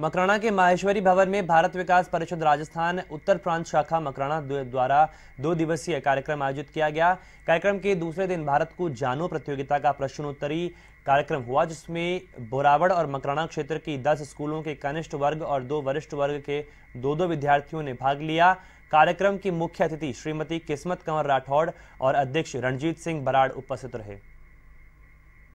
मकराना के माहेश्वरी भवन में भारत विकास परिषद राजस्थान उत्तर प्रांत शाखा मकराना द्वारा दो दिवसीय कार्यक्रम आयोजित किया गया कार्यक्रम के दूसरे दिन भारत को जानो प्रतियोगिता का प्रश्नोत्तरी कार्यक्रम हुआ जिसमें बोरावड़ और मकराना क्षेत्र की 10 स्कूलों के कनिष्ठ वर्ग और दो वरिष्ठ वर्ग के दो दो विद्यार्थियों ने भाग लिया कार्यक्रम की मुख्य अतिथि श्रीमती किस्मत कंवर राठौड़ और अध्यक्ष रणजीत सिंह बराड़ उपस्थित रहे